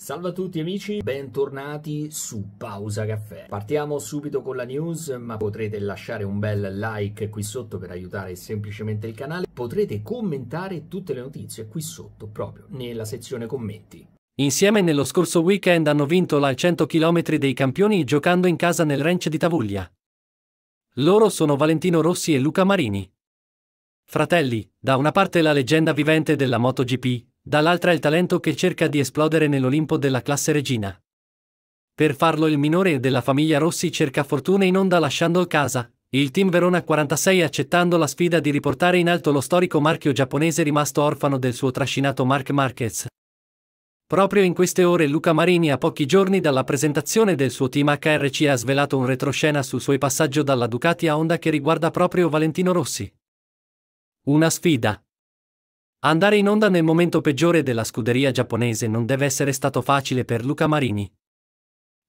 Salve a tutti amici, bentornati su Pausa Caffè. Partiamo subito con la news, ma potrete lasciare un bel like qui sotto per aiutare semplicemente il canale. Potrete commentare tutte le notizie qui sotto, proprio nella sezione commenti. Insieme nello scorso weekend hanno vinto la 100 km dei campioni giocando in casa nel ranch di Tavuglia. Loro sono Valentino Rossi e Luca Marini. Fratelli, da una parte la leggenda vivente della MotoGP, dall'altra il talento che cerca di esplodere nell'Olimpo della classe regina. Per farlo il minore della famiglia Rossi cerca fortuna in onda lasciando casa, il team Verona 46 accettando la sfida di riportare in alto lo storico marchio giapponese rimasto orfano del suo trascinato Mark Marquez. Proprio in queste ore Luca Marini a pochi giorni dalla presentazione del suo team HRC ha svelato un retroscena sul suo passaggio dalla Ducati a Honda che riguarda proprio Valentino Rossi. Una sfida, Andare in onda nel momento peggiore della scuderia giapponese non deve essere stato facile per Luca Marini.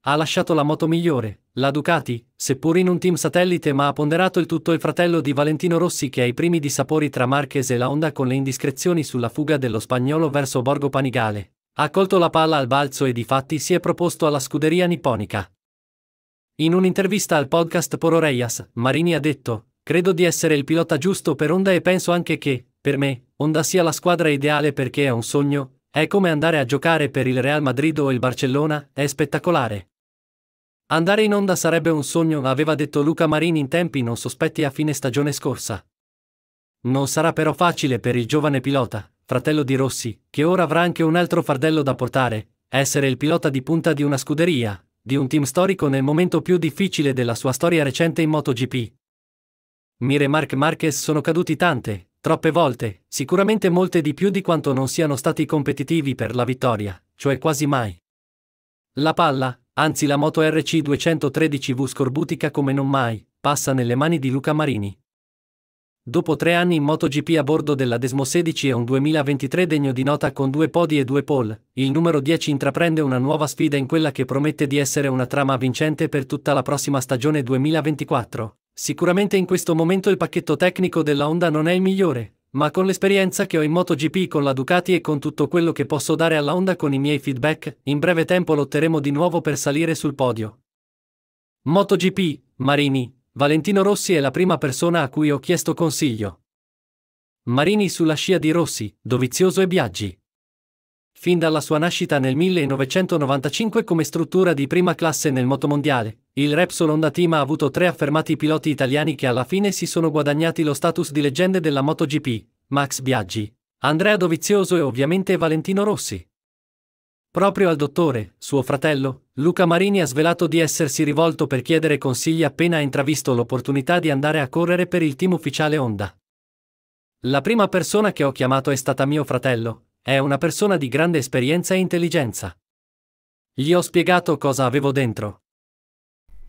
Ha lasciato la moto migliore, la Ducati, seppur in un team satellite ma ha ponderato il tutto il fratello di Valentino Rossi che ha i primi dissapori tra Marquez e la Honda con le indiscrezioni sulla fuga dello spagnolo verso Borgo Panigale. Ha colto la palla al balzo e di fatti si è proposto alla scuderia nipponica. In un'intervista al podcast Pororeias, Marini ha detto, credo di essere il pilota giusto per Honda e penso anche che, per me, Honda sia la squadra ideale perché è un sogno, è come andare a giocare per il Real Madrid o il Barcellona, è spettacolare. Andare in onda sarebbe un sogno, aveva detto Luca Marini in tempi non sospetti a fine stagione scorsa. Non sarà però facile per il giovane pilota, fratello di Rossi, che ora avrà anche un altro fardello da portare, essere il pilota di punta di una scuderia, di un team storico nel momento più difficile della sua storia recente in MotoGP. Mire Mark Marquez sono caduti tante, Troppe volte, sicuramente molte di più di quanto non siano stati competitivi per la vittoria, cioè quasi mai. La palla, anzi la moto RC 213V scorbutica come non mai, passa nelle mani di Luca Marini. Dopo tre anni in MotoGP a bordo della Desmo 16 e un 2023 degno di nota con due podi e due pole, il numero 10 intraprende una nuova sfida in quella che promette di essere una trama vincente per tutta la prossima stagione 2024. Sicuramente in questo momento il pacchetto tecnico della Honda non è il migliore, ma con l'esperienza che ho in MotoGP con la Ducati e con tutto quello che posso dare alla Honda con i miei feedback, in breve tempo lotteremo di nuovo per salire sul podio. MotoGP, Marini, Valentino Rossi è la prima persona a cui ho chiesto consiglio. Marini sulla scia di Rossi, Dovizioso e Biaggi. Fin dalla sua nascita nel 1995 come struttura di prima classe nel motomondiale, il Repsol Honda Team ha avuto tre affermati piloti italiani che alla fine si sono guadagnati lo status di leggende della MotoGP, Max Biaggi, Andrea Dovizioso e ovviamente Valentino Rossi. Proprio al dottore, suo fratello, Luca Marini ha svelato di essersi rivolto per chiedere consigli appena ha intravisto l'opportunità di andare a correre per il team ufficiale Honda. La prima persona che ho chiamato è stata mio fratello, è una persona di grande esperienza e intelligenza. Gli ho spiegato cosa avevo dentro,